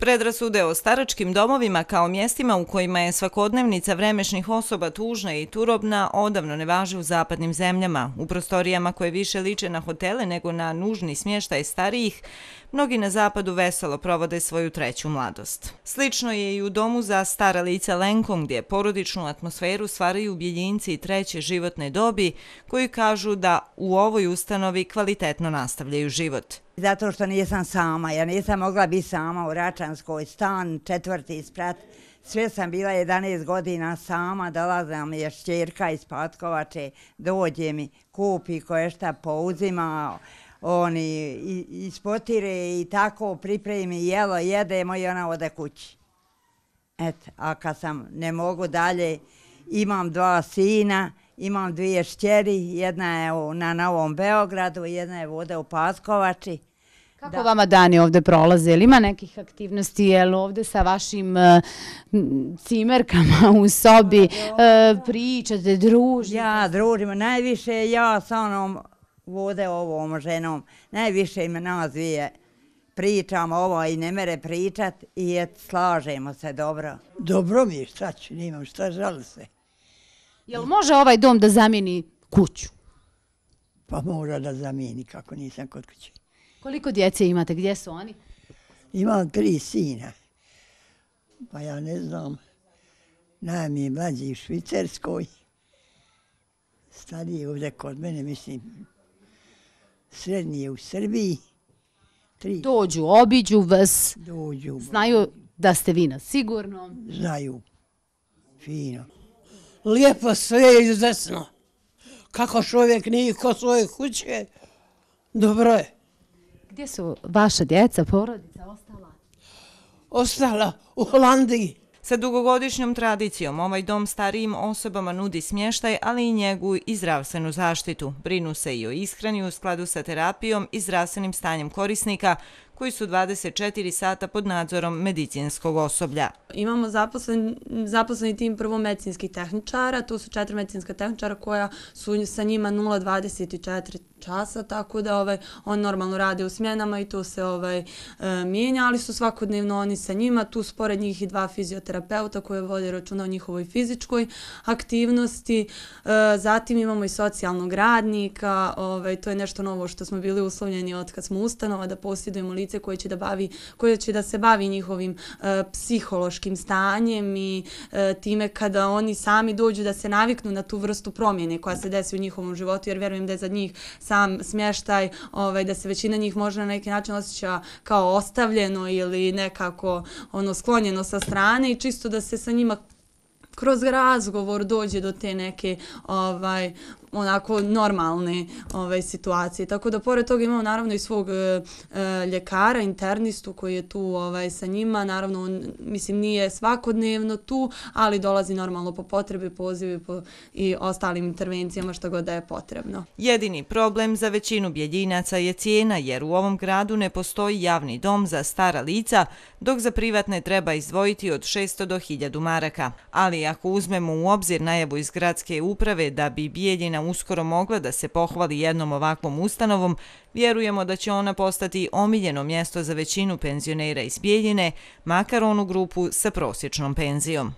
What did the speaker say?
Predrasude o staračkim domovima kao mjestima u kojima je svakodnevnica vremešnih osoba tužna i turobna odavno ne važe u zapadnim zemljama. U prostorijama koje više liče na hotele nego na nužni smještaj starijih, mnogi na zapadu veselo provode svoju treću mladost. Slično je i u domu za stara lica Lenkom gdje porodičnu atmosferu stvaraju bjeljinci treće životne dobi koji kažu da u ovoj ustanovi kvalitetno nastavljaju život. Zato što nisam sama, ja nisam mogla biti sama u Račanskoj stan, četvrti sprat. Sve sam bila 11 godina sama, dolazila mi je šćerka iz Patkovače, dođe mi, kupi koje šta pouzima, oni ispotire i tako pripremi jelo, jedemo i ona ode kući. Eto, a kad sam ne mogu dalje, imam dva sina, imam dvije šćeri, jedna je na Novom Beogradu, jedna je vode u Paskovači. Kako vama dani ovdje prolaze? Ima nekih aktivnosti? Je li sa vašim e, cimerkama u sobi pa, e, pričate, družite? Ja, družimo. Najviše ja sa onom vode ovom ženom. Najviše ima nas dvije. Pričamo ovo i ne mere pričat i slažemo se dobro. Dobro mi je, šta ću, nimam šta žali se. Jel može ovaj dom da zamijeni kuću? Pa mora da zamijeni, kako nisam kod kuće. Koliko djece imate? Gdje su oni? Imam tri sina. Pa ja ne znam. Najem je mlađi u Švicarskoj. Stariji je ovdje kod mene, mislim. Srednji je u Srbiji. Tri. Dođu, obiđu vas. Dođu. Znaju da ste vi na sigurnom. Znaju. Fino. Lijepo sve je izuzetno. Kako čovjek nije kod svoje kuće, dobro je gdje su vaša djeca, porodica, ostala? Ostala u Holandiji. Sa dugogodišnjom tradicijom ovaj dom starijim osobama nudi smještaj, ali i njegu i zdravstvenu zaštitu. Brinu se i o ishrani u skladu sa terapijom i zdravstvenim stanjem korisnika, koji su 24 sata pod nadzorom medicinskog osoblja. Imamo zaposleni, zaposleni tim prvo medicinskih tehničara, to su četiri medicinska tehničara koja su sa njima 0,24 časa, tako da ovaj, on normalno rade u smjenama i to se ovaj, e, mijenja, ali su svakodnevno oni sa njima, tu spored njih i dva fizioterapeuta koje vode računa o njihovoj fizičkoj aktivnosti. E, zatim imamo i socijalnog radnika, ovaj, to je nešto novo što smo bili uslovljeni od kad smo ustanova da posjedujemo lice lice koje će da, bavi, koje će da se bavi njihovim e, psihološkim stanjem i e, time kada oni sami dođu da se naviknu na tu vrstu promjene koja se desi u njihovom životu, jer vjerujem da je za njih sam smještaj, ovaj, da se većina njih može na neki način osjeća kao ostavljeno ili nekako ono sklonjeno sa strane i čisto da se sa njima kroz razgovor dođe do te neke ovaj onako normalne ove, ovaj, situacije. Tako da pored toga imamo naravno i svog e, e, ljekara, internistu koji je tu ovaj, sa njima. Naravno, on, mislim, nije svakodnevno tu, ali dolazi normalno po potrebi, pozivi po, i ostalim intervencijama što god da je potrebno. Jedini problem za većinu bjeljinaca je cijena, jer u ovom gradu ne postoji javni dom za stara lica, dok za privatne treba izdvojiti od 600 do 1000 maraka. Ali ako uzmemo u obzir najavu iz gradske uprave da bi bijeljina Vojvodina uskoro mogla da se pohvali jednom ovakvom ustanovom, vjerujemo da će ona postati omiljeno mjesto za većinu penzionera iz Bijeljine, makar onu grupu sa prosječnom penzijom.